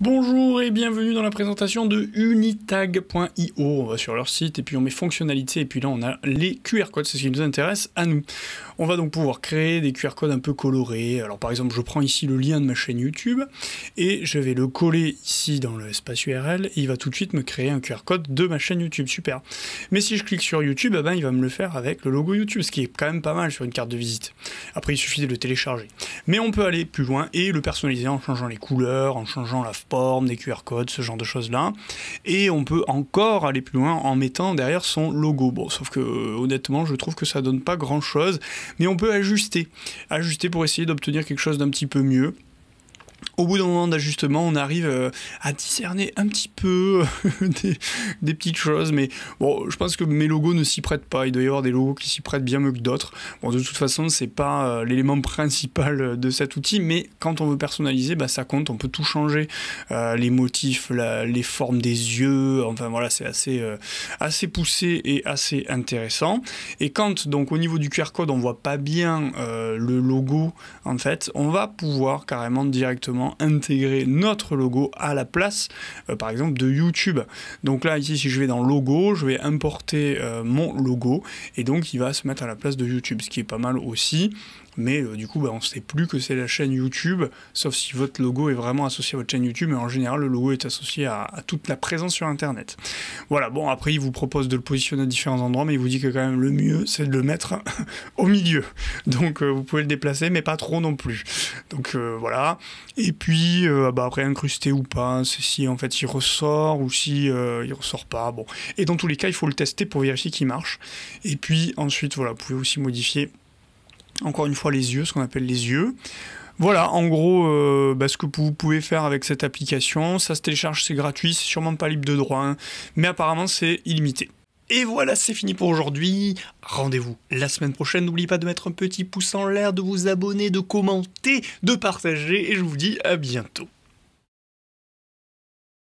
Bonjour et bienvenue dans la présentation de unitag.io. On va sur leur site et puis on met fonctionnalités et puis là on a les QR codes, c'est ce qui nous intéresse à nous. On va donc pouvoir créer des QR codes un peu colorés. Alors par exemple je prends ici le lien de ma chaîne YouTube et je vais le coller ici dans l'espace URL et il va tout de suite me créer un QR code de ma chaîne YouTube, super. Mais si je clique sur YouTube, eh ben, il va me le faire avec le logo YouTube, ce qui est quand même pas mal sur une carte de visite. Après il suffit de le télécharger. Mais on peut aller plus loin et le personnaliser en changeant les couleurs, en changeant la forme les QR codes, ce genre de choses-là. Et on peut encore aller plus loin en mettant derrière son logo. Bon, sauf que euh, honnêtement, je trouve que ça donne pas grand-chose, mais on peut ajuster. Ajuster pour essayer d'obtenir quelque chose d'un petit peu mieux au bout d'un moment d'ajustement, on arrive euh, à discerner un petit peu euh, des, petites choses. Mais bon, je pense que mes logos ne s'y prêtent pas. Il doit y avoir des logos qui s'y prêtent bien mieux que d'autres. Bon, de toute façon, c'est pas euh, l'élément principal de cet outil. Mais quand on veut personnaliser, bah, ça compte. On peut tout changer. les motifs, les formes des yeux. Enfin, voilà, c'est assez, assez poussé et assez intéressant. Et quand, donc, au niveau du QR code, on voit pas bien le logo, en fait, on va pouvoir carrément directement intégrer notre logo à la place, euh, par exemple, de YouTube. Donc là, ici, si je vais dans logo, je vais importer euh, mon logo et donc il va se mettre à la place de YouTube, ce qui est pas mal aussi. Mais euh, du coup, bah, on ne sait plus que c'est la chaîne YouTube, sauf si votre logo est vraiment associé à votre chaîne YouTube. Mais en général, le logo est associé à, à toute la présence sur Internet. Voilà, bon, après, il vous propose de le positionner à différents endroits, mais il vous dit que quand même le mieux, c'est de le mettre au milieu. Donc, vous pouvez le déplacer, mais pas trop non plus. Donc, voilà. Et puis, euh, ah bah, après, incrusté ou pas, hein, c'est si en fait il ressort ou si euh, il ressort pas. Bon. Et dans tous les cas, il faut le tester pour vérifier qu'il marche. Et puis ensuite, voilà, vous pouvez aussi modifier encore une fois les yeux, ce qu'on appelle les yeux. Voilà, en gros, euh, bah, ce que vous pouvez faire avec cette application, ça se télécharge, c'est gratuit, c'est sûrement pas libre de droit, hein. mais apparemment c'est illimité. Et voilà, c'est fini pour aujourd'hui. Rendez-vous la semaine prochaine. N'oubliez pas de mettre un petit pouce en l'air, de vous abonner, de commenter, de partager. Et je vous dis à bientôt.